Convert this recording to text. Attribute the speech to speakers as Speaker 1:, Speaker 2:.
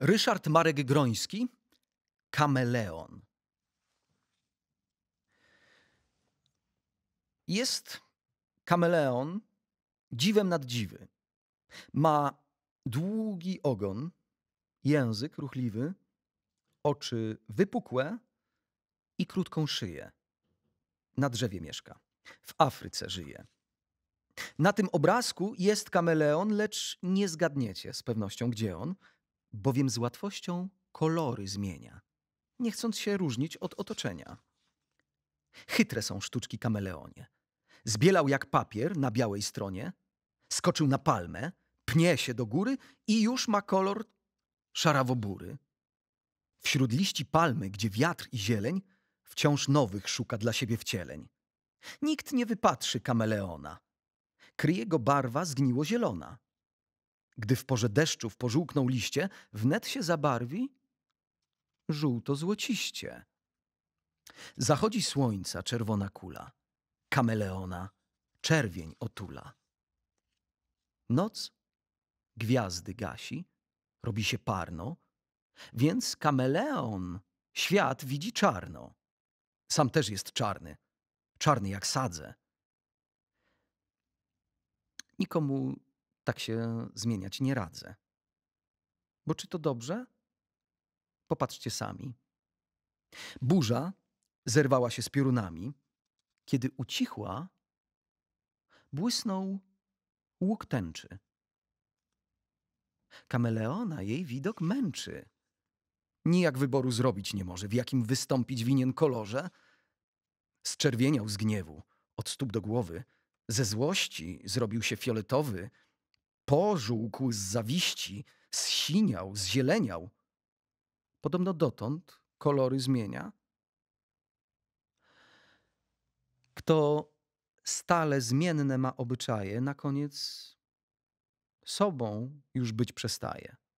Speaker 1: Ryszard Marek Groński, Kameleon. Jest kameleon dziwem nad dziwy. Ma długi ogon, język ruchliwy, oczy wypukłe i krótką szyję. Na drzewie mieszka. W Afryce żyje. Na tym obrazku jest kameleon, lecz nie zgadniecie z pewnością, gdzie on bowiem z łatwością kolory zmienia, nie chcąc się różnić od otoczenia. Chytre są sztuczki kameleonie. Zbielał jak papier na białej stronie, skoczył na palmę, pnie się do góry i już ma kolor szarawobury. Wśród liści palmy, gdzie wiatr i zieleń, wciąż nowych szuka dla siebie wcieleń. Nikt nie wypatrzy kameleona. Kryje go barwa zgniło zielona. Gdy w porze deszczów pożółkną liście, wnet się zabarwi żółto-złociście. Zachodzi słońca czerwona kula, kameleona czerwień otula. Noc gwiazdy gasi, robi się parno, więc kameleon świat widzi czarno. Sam też jest czarny, czarny jak sadze. Nikomu tak się zmieniać nie radzę. Bo czy to dobrze? Popatrzcie sami. Burza zerwała się z piorunami. Kiedy ucichła, błysnął łuk tęczy. Kameleona jej widok męczy. Nijak wyboru zrobić nie może, w jakim wystąpić winien kolorze. Zczerwieniał z gniewu, od stóp do głowy. Ze złości zrobił się fioletowy, pożółkł z zawiści, zsiniał, zzieleniał. Podobno dotąd kolory zmienia. Kto stale zmienne ma obyczaje, na koniec sobą już być przestaje.